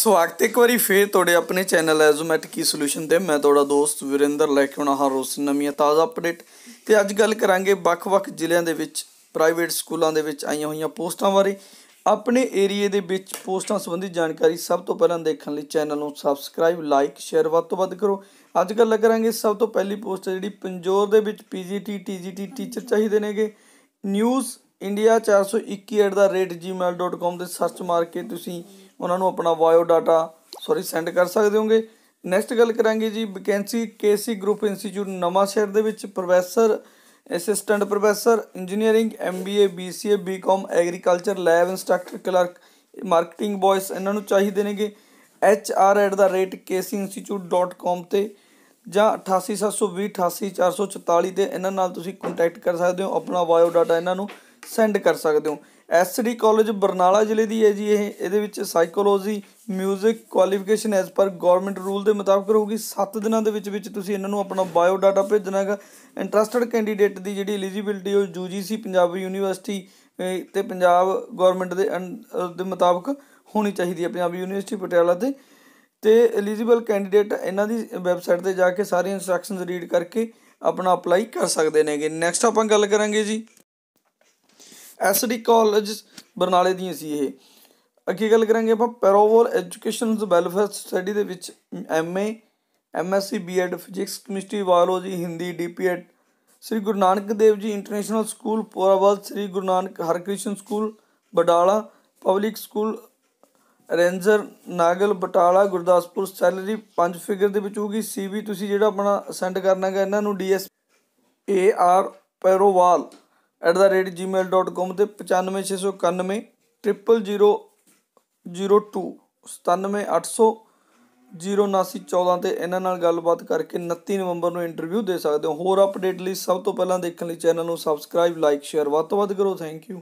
ਸਵਾਗਤ ਇੱਕ ਵਾਰੀ ਫੇਰ ਤੁਹਾਡੇ ਆਪਣੇ ਚੈਨਲ ਐਜ਼ੋਮੈਟਿਕੀ ਸੋਲੂਸ਼ਨ ਤੇ ਮੈਂ ਤੁਹਾਡਾ ਦੋਸਤ ਵਿਰਿੰਦਰ ਲੈ ਕੇ ਆਉਣਾ ਹਾਂ ਰੋਜ਼ ਨਵੀਆਂ ਤਾਜ਼ਾ ਅਪਡੇਟ ਤੇ ਅੱਜ ਗੱਲ ਕਰਾਂਗੇ ਵੱਖ-ਵੱਖ ਜ਼ਿਲ੍ਹਿਆਂ ਦੇ ਵਿੱਚ ਪ੍ਰਾਈਵੇਟ ਸਕੂਲਾਂ ਦੇ ਵਿੱਚ ਆਈਆਂ ਹੋਈਆਂ ਪੋਸਟਾਂ ਬਾਰੇ ਆਪਣੇ ਏਰੀਏ ਦੇ ਵਿੱਚ ਪੋਸਟਾਂ ਸੰਬੰਧੀ ਜਾਣਕਾਰੀ ਸਭ ਤੋਂ ਪਹਿਲਾਂ ਦੇਖਣ ਲਈ ਚੈਨਲ ਨੂੰ ਸਬਸਕ੍ਰਾਈਬ ਲਾਈਕ ਸ਼ੇਅਰ ਵੱਧ ਤੋਂ ਵੱਧ ਕਰੋ ਅੱਜ ਗੱਲ ਕਰਾਂਗੇ ਸਭ ਤੋਂ ਪਹਿਲੀ ਪੋਸਟ ਜਿਹੜੀ ਪੰਜੋਰ ਦੇ ਵਿੱਚ ਪੀਜੀਟੀ ਟੀਜੀਟੀ ਟੀਚਰ ਚਾਹੀਦੇ ਨੇਗੇ ਨਿਊਜ਼ india421@gmail.com ਤੇ ਸਰਚ ਮਾਰ ਕੇ ਤੁਸੀਂ ਉਹਨਾਂ ਨੂੰ ਆਪਣਾ ਬਾਇਓ ਡਾਟਾ ਸੌਰੀ ਸੈਂਡ ਕਰ ਸਕਦੇ ਹੋਗੇ ਨੈਕਸਟ ਗੱਲ ਕਰਾਂਗੇ ਜੀ ਵੈਕੈਂਸੀ ਕੇਸੀ ਗਰੁੱਪ ਇੰਸਟੀਚਿਊਟ ਨਵਾਂ ਸ਼ਹਿਰ ਦੇ ਵਿੱਚ professor assistant professor engineering MBA BCA BCom agriculture lab instructor clerk marketing boys ਇਹਨਾਂ ਨੂੰ ਚਾਹੀਦੇ ਨੇਗੇ hr@kcinstitute.com ਤੇ ਜਾਂ 88720 ਤੇ ਇਹਨਾਂ ਨਾਲ ਤੁਸੀਂ ਕੰਟੈਕਟ ਕਰ ਸਕਦੇ ਹੋ ਆਪਣਾ ਬਾਇਓ ਡਾਟਾ ਇਹਨਾਂ ਨੂੰ ਸੈਂਡ ਕਰ ਸਕਦੇ ਹੋ ਐਸਡੀ ਕਾਲਜ ਬਰਨਾਲਾ ਜ਼ਿਲ੍ਹੇ ਦੀ ਹੈ ਜੀ ਇਹ ਇਹਦੇ ਵਿੱਚ psychology 뮤직 qualification as per government rule ਦੇ ਮੁਤਾਬਕ ਰਹੂਗੀ 7 ਦਿਨਾਂ ਦੇ ਵਿੱਚ ਵਿੱਚ ਤੁਸੀਂ ਇਹਨਾਂ ਨੂੰ ਆਪਣਾ ਬਾਇਓ ਡਾਟਾ ਭੇਜਣਾ ਹੈਗਾ ਇੰਟਰਸਟਡ ਕੈਂਡੀਡੇਟ ਦੀ ਜਿਹੜੀ ਐਲੀਜੀਬਿਲਟੀ ਉਹ ਯੂਜੀਸੀ ਪੰਜਾਬ ਯੂਨੀਵਰਸਿਟੀ ਤੇ ਪੰਜਾਬ ਗਵਰਨਮੈਂਟ ਦੇ ਦੇ ਮੁਤਾਬਕ ਹੋਣੀ ਚਾਹੀਦੀ ਹੈ ਪੰਜਾਬ ਯੂਨੀਵਰਸਿਟੀ ਪਟਿਆਲਾ ਤੇ ਤੇ ਐਲੀਜੀਬਲ ਕੈਂਡੀਡੇਟ ਇਹਨਾਂ ਦੀ ਵੈਬਸਾਈਟ ਤੇ ਜਾ ਕੇ ਸਾਰੀਆਂ ਇਨਸਟਰਕਸ਼ਨਸ ਰੀਡ ਕਰਕੇ ਆਪਣਾ ਅਪਲਾਈ ਕਰ ਸਕਦੇ ਨੇਗੇ ਨੈਕਸਟ ਆਪਾਂ ਗੱਲ ਕਰਾਂਗੇ ਜੀ ਐਸਡੀ ਕਾਲਜ ਬਰਨਾਲੇ ਦੀਆਂ ਸੀ ਇਹ ਅੱਗੇ ਗੱਲ ਕਰਾਂਗੇ ਆਪਾਂ ਪੈਰੋਵਲ ਐਜੂਕੇਸ਼ਨਸ ਵੈਲਫੇਅਰ ਸਟੱਡੀ ਦੇ ਵਿੱਚ MA MSc BEd physics chemistry biology Hindi DPEd Shri Guru Nanak Dev ji international school Porawal Shri Guru Nanak Harkrishan school Badala public school ਰੇਂਜਰ ਨਾਗਲ ਬਟਾਲਾ ਗੁਰਦਾਸਪੁਰ ਸੈਲਰੀ 5 ਫਿਗਰ ਦੇ ਵਿੱਚ ਹੋਊਗੀ ਸੀਵੀ ਤੁਸੀਂ ਜਿਹੜਾ ਆਪਣਾ ਸੈਂਡ ਕਰਨਾਗਾ ਇਹਨਾਂ ਨੂੰ ਡੀਐਸ ਏ ਆਰ ਪੈਰੋਵਾਲ @gmail.com ਤੇ 95691 0002 97800 0914 ਤੇ ਇਹਨਾਂ ਨਾਲ ਗੱਲਬਾਤ ਕਰਕੇ 29 ਨਵੰਬਰ ਨੂੰ ਇੰਟਰਵਿਊ ਦੇ ਸਕਦੇ ਹੋ ਹੋਰ ਅਪਡੇਟ ਲਈ ਸਭ ਤੋਂ ਪਹਿਲਾਂ ਦੇਖਣ ਲਈ ਚੈਨਲ ਨੂੰ ਸਬਸਕ੍ਰਾਈਬ ਲਾਈਕ ਸ਼ੇਅਰ ਵੱਧ ਤੋਂ ਵੱਧ ਕਰੋ ਥੈਂਕ ਯੂ